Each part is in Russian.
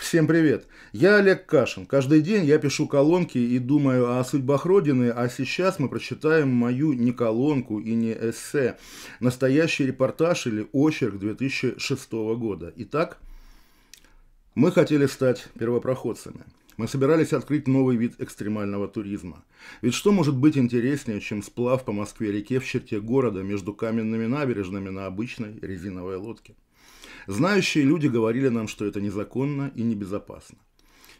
Всем привет! Я Олег Кашин. Каждый день я пишу колонки и думаю о судьбах Родины, а сейчас мы прочитаем мою не колонку и не эссе. Настоящий репортаж или очерк 2006 года. Итак, мы хотели стать первопроходцами. Мы собирались открыть новый вид экстремального туризма. Ведь что может быть интереснее, чем сплав по Москве-реке в черте города между каменными набережными на обычной резиновой лодке? Знающие люди говорили нам, что это незаконно и небезопасно.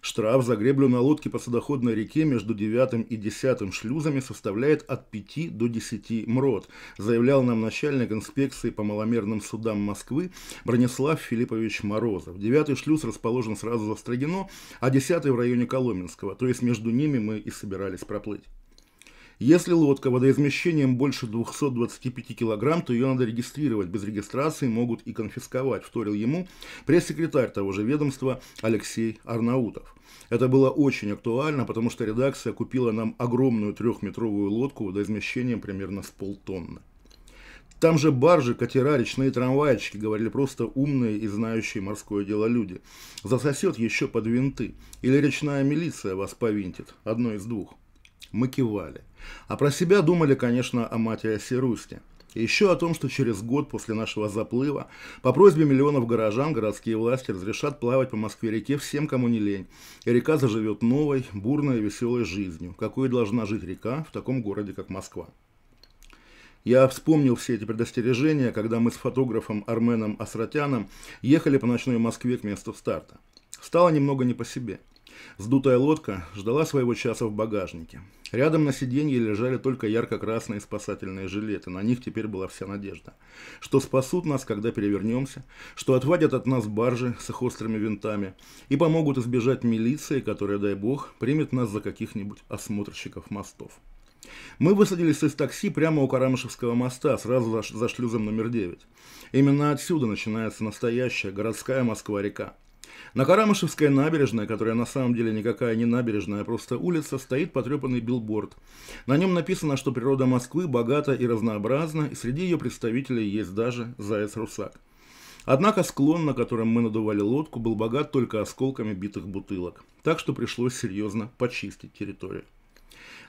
Штраф за греблю на лодке по судоходной реке между девятым и десятым шлюзами составляет от 5 до 10 мрот, заявлял нам начальник инспекции по маломерным судам Москвы Бронислав Филиппович Морозов. Девятый шлюз расположен сразу за Строгино, а десятый в районе Коломенского, то есть между ними мы и собирались проплыть. Если лодка водоизмещением больше 225 килограмм, то ее надо регистрировать. Без регистрации могут и конфисковать, вторил ему пресс-секретарь того же ведомства Алексей Арнаутов. Это было очень актуально, потому что редакция купила нам огромную трехметровую лодку водоизмещением примерно с полтонны. Там же баржи, катера, речные трамвайчики, говорили просто умные и знающие морское дело люди. Засосет еще под винты. Или речная милиция вас повинтит. Одно из двух мы кивали. А про себя думали, конечно, о матери Русте. И еще о том, что через год после нашего заплыва по просьбе миллионов горожан городские власти разрешат плавать по Москве-реке всем, кому не лень. И река заживет новой, бурной и веселой жизнью, какой должна жить река в таком городе, как Москва. Я вспомнил все эти предостережения, когда мы с фотографом Арменом Асратяном ехали по ночной Москве к месту старта. Стало немного не по себе – Сдутая лодка ждала своего часа в багажнике. Рядом на сиденье лежали только ярко-красные спасательные жилеты. На них теперь была вся надежда. Что спасут нас, когда перевернемся, что отвадят от нас баржи с их острыми винтами и помогут избежать милиции, которая, дай бог, примет нас за каких-нибудь осмотрщиков мостов. Мы высадились из такси прямо у Карамышевского моста, сразу за, шлюзом номер 9. Именно отсюда начинается настоящая городская Москва-река. На Карамышевской набережной, которая на самом деле никакая не набережная, а просто улица, стоит потрепанный билборд. На нем написано, что природа Москвы богата и разнообразна, и среди ее представителей есть даже заяц-русак. Однако склон, на котором мы надували лодку, был богат только осколками битых бутылок, так что пришлось серьезно почистить территорию.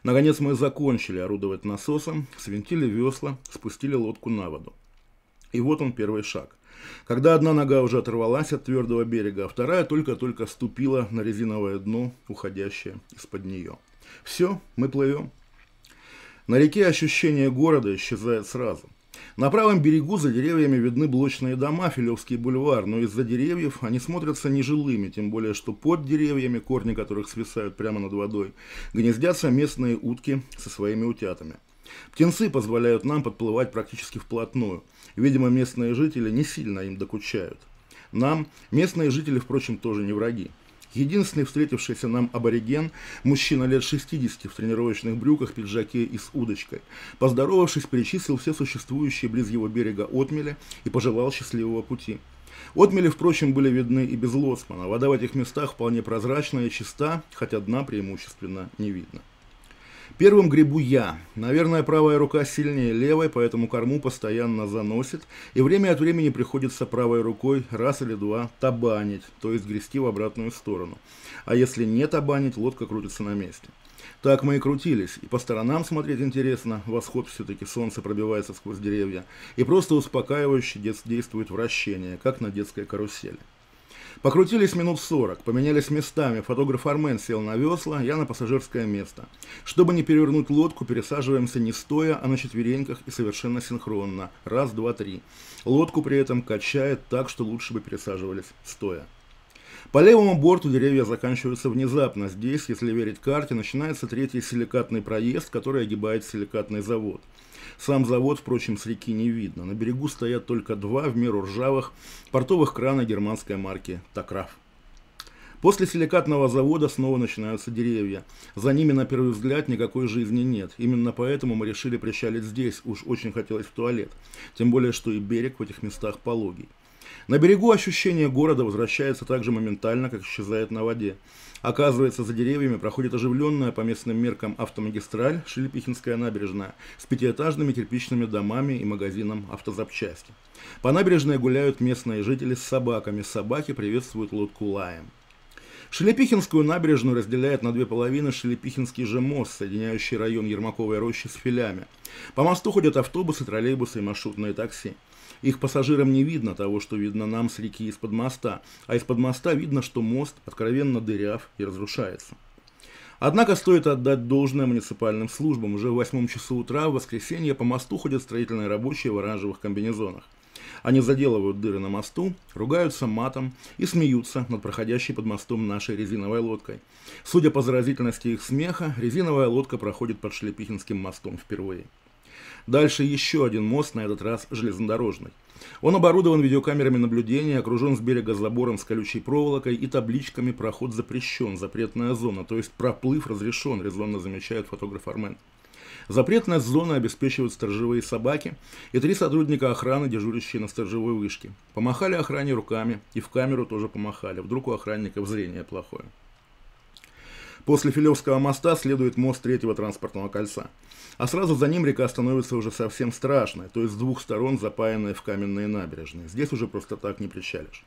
Наконец мы закончили орудовать насосом, свинтили весла, спустили лодку на воду. И вот он первый шаг. Когда одна нога уже оторвалась от твердого берега, а вторая только-только ступила на резиновое дно, уходящее из-под нее. Все, мы плывем. На реке ощущение города исчезает сразу. На правом берегу за деревьями видны блочные дома, Филевский бульвар, но из-за деревьев они смотрятся нежилыми, тем более, что под деревьями, корни которых свисают прямо над водой, гнездятся местные утки со своими утятами – Птенцы позволяют нам подплывать практически вплотную. Видимо, местные жители не сильно им докучают. Нам местные жители, впрочем, тоже не враги. Единственный встретившийся нам абориген – мужчина лет 60 в тренировочных брюках, пиджаке и с удочкой. Поздоровавшись, перечислил все существующие близ его берега отмели и пожелал счастливого пути. Отмели, впрочем, были видны и без лоцмана. Вода в этих местах вполне прозрачная и чиста, хотя дна преимущественно не видно. Первым грибу я. Наверное, правая рука сильнее левой, поэтому корму постоянно заносит, и время от времени приходится правой рукой раз или два табанить, то есть грести в обратную сторону. А если не табанить, лодка крутится на месте. Так мы и крутились, и по сторонам смотреть интересно, восход все-таки солнце пробивается сквозь деревья, и просто успокаивающе действует вращение, как на детской карусели. Покрутились минут сорок, поменялись местами. Фотограф Армен сел на весла, я на пассажирское место. Чтобы не перевернуть лодку, пересаживаемся не стоя, а на четвереньках и совершенно синхронно. Раз, два, три. Лодку при этом качает так, что лучше бы пересаживались стоя. По левому борту деревья заканчиваются внезапно. Здесь, если верить карте, начинается третий силикатный проезд, который огибает силикатный завод. Сам завод, впрочем, с реки не видно. На берегу стоят только два в меру ржавых портовых крана германской марки «Токраф». После силикатного завода снова начинаются деревья. За ними, на первый взгляд, никакой жизни нет. Именно поэтому мы решили причалить здесь, уж очень хотелось в туалет. Тем более, что и берег в этих местах пологий. На берегу ощущение города возвращается так же моментально, как исчезает на воде. Оказывается, за деревьями проходит оживленная по местным меркам автомагистраль Шелепихинская набережная с пятиэтажными кирпичными домами и магазином автозапчасти. По набережной гуляют местные жители с собаками. Собаки приветствуют лодку лаем. Шелепихинскую набережную разделяет на две половины Шелепихинский же мост, соединяющий район Ермаковой рощи с Филями. По мосту ходят автобусы, троллейбусы и маршрутные такси. Их пассажирам не видно того, что видно нам с реки из-под моста, а из-под моста видно, что мост откровенно дыряв и разрушается. Однако стоит отдать должное муниципальным службам. Уже в 8 часу утра в воскресенье по мосту ходят строительные рабочие в оранжевых комбинезонах. Они заделывают дыры на мосту, ругаются матом и смеются над проходящей под мостом нашей резиновой лодкой. Судя по заразительности их смеха, резиновая лодка проходит под Шлепихинским мостом впервые. Дальше еще один мост, на этот раз железнодорожный. Он оборудован видеокамерами наблюдения, окружен с берега забором с колючей проволокой и табличками «Проход запрещен», «Запретная зона», то есть проплыв разрешен, резонно замечает фотограф Армен. Запретная зона обеспечивают сторожевые собаки и три сотрудника охраны, дежурящие на сторожевой вышке. Помахали охране руками и в камеру тоже помахали. Вдруг у охранников зрение плохое. После Филевского моста следует мост третьего транспортного кольца. А сразу за ним река становится уже совсем страшной, то есть с двух сторон запаянная в каменные набережные. Здесь уже просто так не причалишь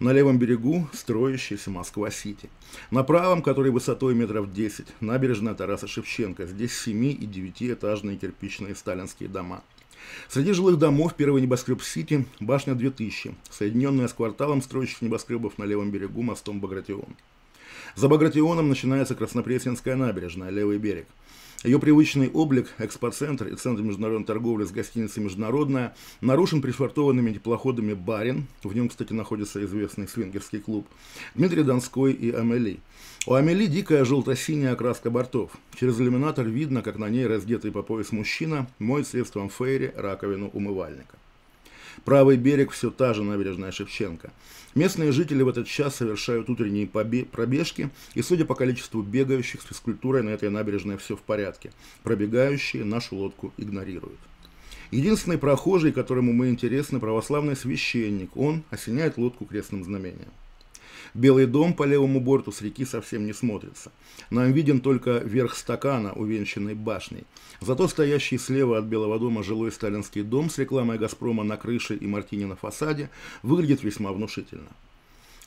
на левом берегу строящаяся Москва-Сити, на правом, который высотой метров 10, набережная Тараса Шевченко, здесь 7- и 9-этажные кирпичные сталинские дома. Среди жилых домов первый небоскреб Сити – башня 2000, соединенная с кварталом строящих небоскребов на левом берегу мостом Багратион. За Багратионом начинается Краснопресненская набережная, левый берег – ее привычный облик, экспоцентр и центр международной торговли с гостиницей «Международная» нарушен пришвартованными теплоходами «Барин». В нем, кстати, находится известный свингерский клуб. Дмитрий Донской и Амели. У Амели дикая желто-синяя окраска бортов. Через иллюминатор видно, как на ней раздетый по пояс мужчина моет средством фейри раковину умывальника. Правый берег все та же набережная Шевченко. Местные жители в этот час совершают утренние пробежки, и судя по количеству бегающих с физкультурой на этой набережной все в порядке. Пробегающие нашу лодку игнорируют. Единственный прохожий, которому мы интересны, православный священник. Он осеняет лодку крестным знамением. Белый дом по левому борту с реки совсем не смотрится. Нам виден только верх стакана, увенчанный башней. Зато стоящий слева от Белого дома жилой сталинский дом с рекламой «Газпрома» на крыше и «Мартини» на фасаде выглядит весьма внушительно.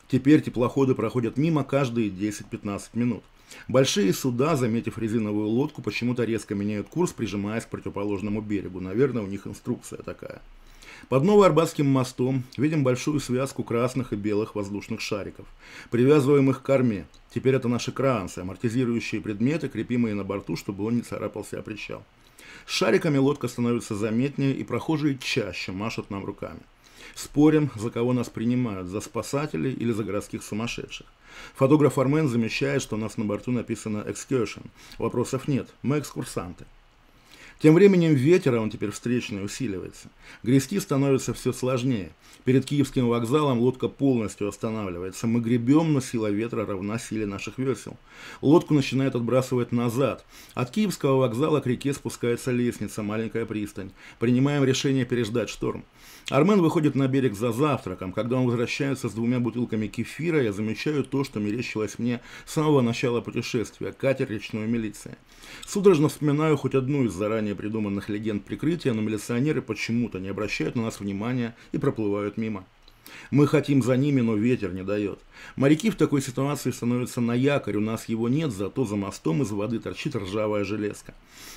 Теперь теплоходы проходят мимо каждые 10-15 минут. Большие суда, заметив резиновую лодку, почему-то резко меняют курс, прижимаясь к противоположному берегу. Наверное, у них инструкция такая. Под Новоарбатским мостом видим большую связку красных и белых воздушных шариков, привязываемых к корме. Теперь это наши кранцы, амортизирующие предметы, крепимые на борту, чтобы он не царапался о причал. С шариками лодка становится заметнее, и прохожие чаще машут нам руками. Спорим, за кого нас принимают, за спасателей или за городских сумасшедших. Фотограф Армен замечает, что у нас на борту написано «excursion». Вопросов нет, мы экскурсанты. Тем временем ветер, а он теперь встречный, усиливается. Грести становится все сложнее. Перед Киевским вокзалом лодка полностью останавливается. Мы гребем, но сила ветра равна силе наших весел. Лодку начинает отбрасывать назад. От Киевского вокзала к реке спускается лестница, маленькая пристань. Принимаем решение переждать шторм. Армен выходит на берег за завтраком. Когда он возвращается с двумя бутылками кефира, я замечаю то, что мерещилось мне с самого начала путешествия – катер речной милиции. Судорожно вспоминаю хоть одну из заранее создании придуманных легенд прикрытия, но милиционеры почему-то не обращают на нас внимания и проплывают мимо. Мы хотим за ними, но ветер не дает. Моряки в такой ситуации становятся на якорь, у нас его нет, зато за мостом из воды торчит ржавая железка.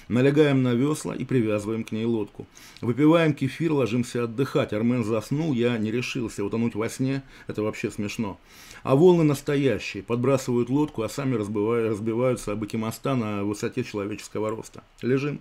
Налегаем на весла и привязываем к ней лодку. Выпиваем кефир, ложимся отдыхать. Армен заснул, я не решился. Утонуть во сне – это вообще смешно. А волны настоящие, подбрасывают лодку, а сами разбиваются обыки моста на высоте человеческого роста. Лежим.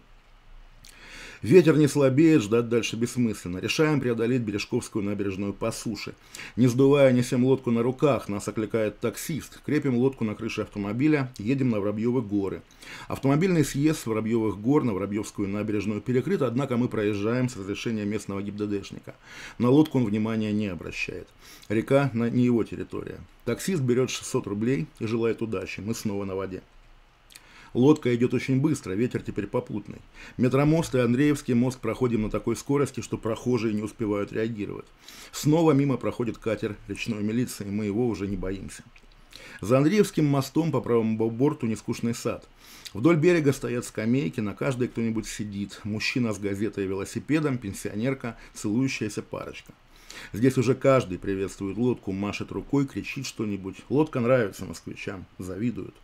Ветер не слабеет, ждать дальше бессмысленно. Решаем преодолеть Бережковскую набережную по суше. Не сдувая, несем лодку на руках, нас окликает таксист. Крепим лодку на крыше автомобиля, едем на Воробьевы горы. Автомобильный съезд с Воробьевых гор на Воробьевскую набережную перекрыт, однако мы проезжаем с разрешения местного ГИБДДшника. На лодку он внимания не обращает. Река на не его территория. Таксист берет 600 рублей и желает удачи. Мы снова на воде. Лодка идет очень быстро, ветер теперь попутный. Метромост и Андреевский мост проходим на такой скорости, что прохожие не успевают реагировать. Снова мимо проходит катер речной милиции, мы его уже не боимся. За Андреевским мостом по правому борту нескучный сад. Вдоль берега стоят скамейки, на каждой кто-нибудь сидит. Мужчина с газетой и велосипедом, пенсионерка, целующаяся парочка. Здесь уже каждый приветствует лодку, машет рукой, кричит что-нибудь. Лодка нравится москвичам, завидуют.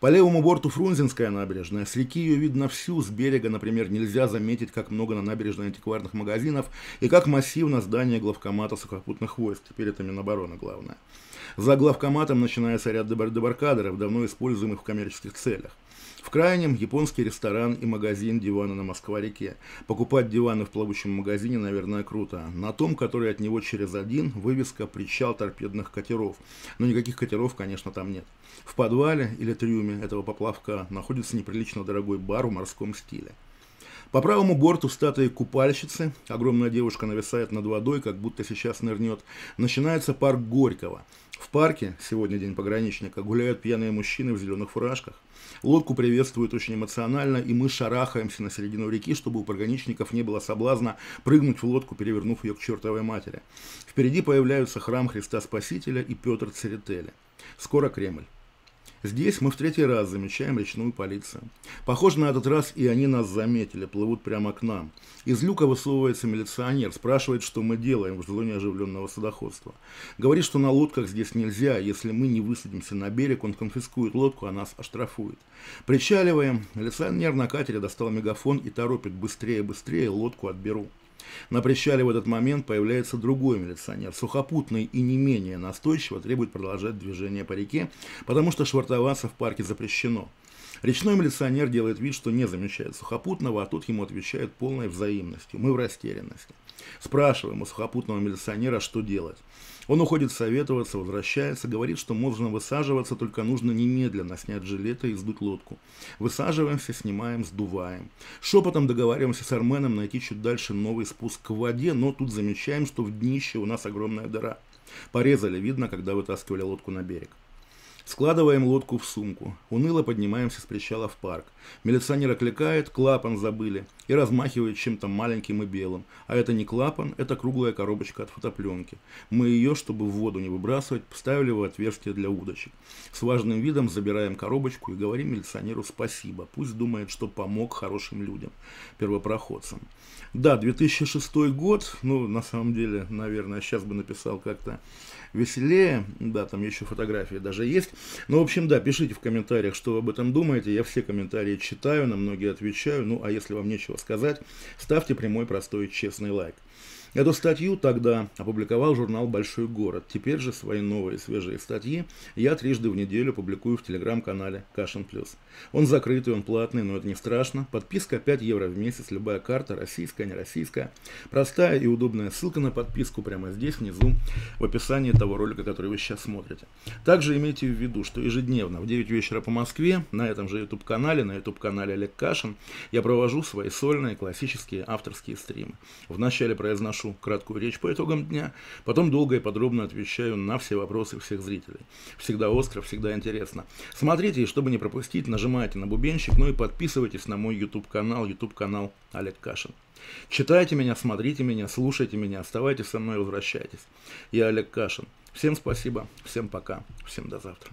По левому борту Фрунзенская набережная. С реки ее видно всю, с берега, например, нельзя заметить, как много на набережной антикварных магазинов и как массивно здание главкомата сухопутных войск. Теперь это Минобороны главное. За главкоматом начинается ряд дебаркадеров, давно используемых в коммерческих целях. В крайнем – японский ресторан и магазин дивана на Москва-реке. Покупать диваны в плавучем магазине, наверное, круто. На том, который от него через один, вывеска «Причал торпедных катеров». Но никаких катеров, конечно, там нет. В подвале или трюме этого поплавка находится неприлично дорогой бар в морском стиле. По правому борту статуи купальщицы, огромная девушка нависает над водой, как будто сейчас нырнет, начинается парк Горького. В парке, сегодня день пограничника, гуляют пьяные мужчины в зеленых фуражках. Лодку приветствуют очень эмоционально, и мы шарахаемся на середину реки, чтобы у пограничников не было соблазна прыгнуть в лодку, перевернув ее к чертовой матери. Впереди появляются храм Христа Спасителя и Петр Церетели. Скоро Кремль. Здесь мы в третий раз замечаем речную полицию. Похоже, на этот раз и они нас заметили, плывут прямо к нам. Из люка высовывается милиционер, спрашивает, что мы делаем в зоне оживленного судоходства. Говорит, что на лодках здесь нельзя, если мы не высадимся на берег, он конфискует лодку, а нас оштрафует. Причаливаем, милиционер на катере достал мегафон и торопит быстрее, быстрее, лодку отберу. На причале в этот момент появляется другой милиционер, сухопутный и не менее настойчиво требует продолжать движение по реке, потому что швартоваться в парке запрещено. Речной милиционер делает вид, что не замечает сухопутного, а тот ему отвечает полной взаимностью. Мы в растерянности. Спрашиваем у сухопутного милиционера, что делать. Он уходит советоваться, возвращается, говорит, что можно высаживаться, только нужно немедленно снять жилеты и сдуть лодку. Высаживаемся, снимаем, сдуваем. Шепотом договариваемся с Арменом найти чуть дальше новый спуск к воде, но тут замечаем, что в днище у нас огромная дыра. Порезали, видно, когда вытаскивали лодку на берег. Складываем лодку в сумку. Уныло поднимаемся с причала в парк. Милиционер окликает, клапан забыли, и размахивает чем-то маленьким и белым. А это не клапан, это круглая коробочка от фотопленки. Мы ее, чтобы в воду не выбрасывать, поставили в отверстие для удочек. С важным видом забираем коробочку и говорим милиционеру спасибо. Пусть думает, что помог хорошим людям, первопроходцам. Да, 2006 год, ну, на самом деле, наверное, сейчас бы написал как-то веселее. Да, там еще фотографии даже есть. Ну, в общем, да, пишите в комментариях, что вы об этом думаете. Я все комментарии читаю, на многие отвечаю. Ну, а если вам нечего сказать, ставьте прямой, простой, честный лайк. Эту статью тогда опубликовал журнал «Большой город». Теперь же свои новые свежие статьи я трижды в неделю публикую в телеграм-канале «Кашин Плюс». Он закрытый, он платный, но это не страшно. Подписка 5 евро в месяц, любая карта, российская, не российская. Простая и удобная ссылка на подписку прямо здесь, внизу, в описании того ролика, который вы сейчас смотрите. Также имейте в виду, что ежедневно в 9 вечера по Москве на этом же YouTube-канале, на YouTube-канале Олег Кашин, я провожу свои сольные классические авторские стримы. Вначале произношу произношу краткую речь по итогам дня, потом долго и подробно отвечаю на все вопросы всех зрителей. Всегда остро, всегда интересно. Смотрите, и чтобы не пропустить, нажимайте на бубенчик, ну и подписывайтесь на мой YouTube-канал, YouTube-канал Олег Кашин. Читайте меня, смотрите меня, слушайте меня, оставайтесь со мной, возвращайтесь. Я Олег Кашин. Всем спасибо, всем пока, всем до завтра.